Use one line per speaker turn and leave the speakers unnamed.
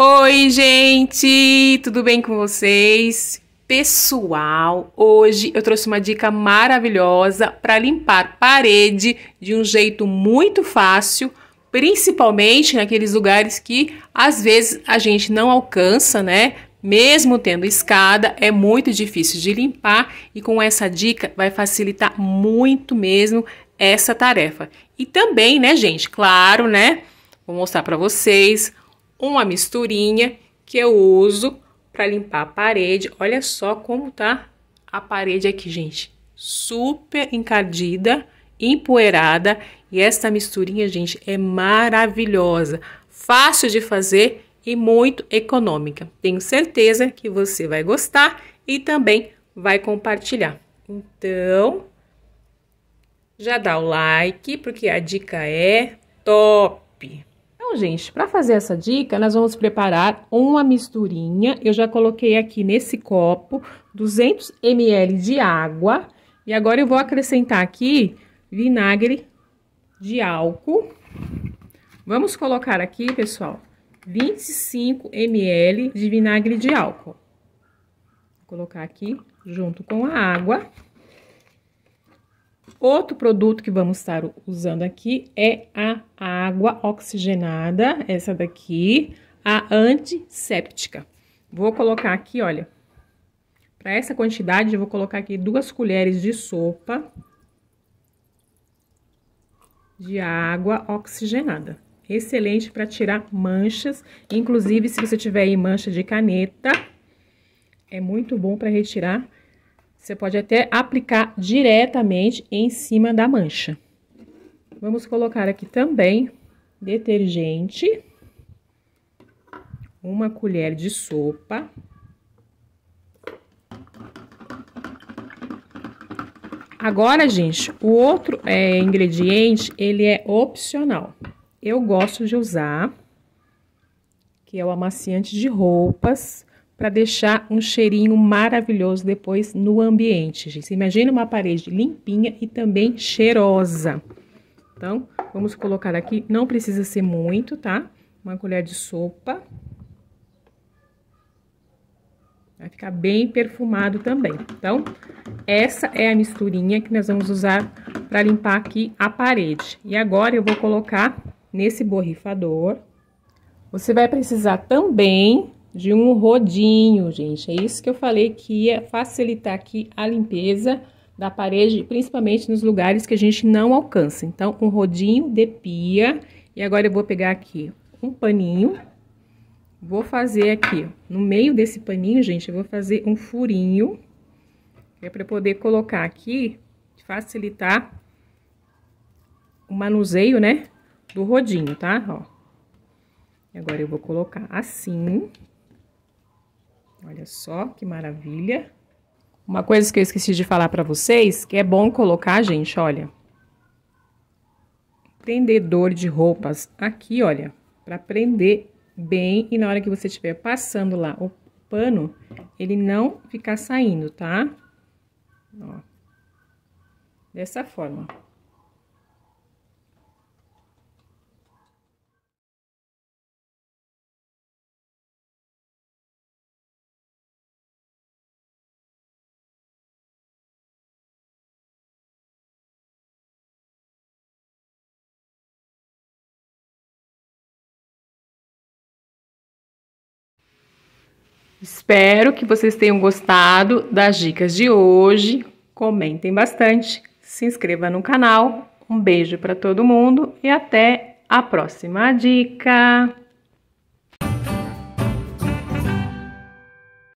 Oi, gente! Tudo bem com vocês? Pessoal, hoje eu trouxe uma dica maravilhosa para limpar parede de um jeito muito fácil, principalmente naqueles lugares que às vezes a gente não alcança, né? Mesmo tendo escada, é muito difícil de limpar e com essa dica vai facilitar muito mesmo essa tarefa. E também, né, gente? Claro, né? Vou mostrar para vocês uma misturinha que eu uso para limpar a parede. Olha só como tá a parede aqui, gente. Super encardida, empoeirada. E essa misturinha, gente, é maravilhosa. Fácil de fazer e muito econômica. Tenho certeza que você vai gostar e também vai compartilhar. Então, já dá o like, porque a dica é top! Então, gente, para fazer essa dica, nós vamos preparar uma misturinha. Eu já coloquei aqui nesse copo 200 ml de água. E agora eu vou acrescentar aqui vinagre de álcool. Vamos colocar aqui, pessoal, 25 ml de vinagre de álcool. Vou colocar aqui junto com a água. Outro produto que vamos estar usando aqui é a água oxigenada, essa daqui, a antisséptica. Vou colocar aqui, olha, para essa quantidade eu vou colocar aqui duas colheres de sopa de água oxigenada. Excelente para tirar manchas, inclusive se você tiver aí mancha de caneta, é muito bom para retirar você pode até aplicar diretamente em cima da mancha. Vamos colocar aqui também detergente, uma colher de sopa. Agora, gente, o outro é, ingrediente, ele é opcional. Eu gosto de usar, que é o amaciante de roupas, para deixar um cheirinho maravilhoso depois no ambiente, gente. Imagina uma parede limpinha e também cheirosa. Então, vamos colocar aqui, não precisa ser muito, tá? Uma colher de sopa. Vai ficar bem perfumado também. Então, essa é a misturinha que nós vamos usar para limpar aqui a parede. E agora eu vou colocar nesse borrifador. Você vai precisar também de um rodinho, gente. É isso que eu falei que ia facilitar aqui a limpeza da parede, principalmente nos lugares que a gente não alcança. Então, um rodinho de pia. E agora eu vou pegar aqui um paninho. Vou fazer aqui, no meio desse paninho, gente, eu vou fazer um furinho. É para poder colocar aqui, facilitar o manuseio, né, do rodinho, tá? Ó. Agora eu vou colocar Assim. Olha só que maravilha. Uma coisa que eu esqueci de falar para vocês, que é bom colocar, gente, olha. Prendedor de roupas aqui, olha, para prender bem e na hora que você estiver passando lá o pano, ele não ficar saindo, tá? Ó. Dessa forma. Espero que vocês tenham gostado das dicas de hoje. Comentem bastante, se inscreva no canal. Um beijo para todo mundo e até a próxima dica!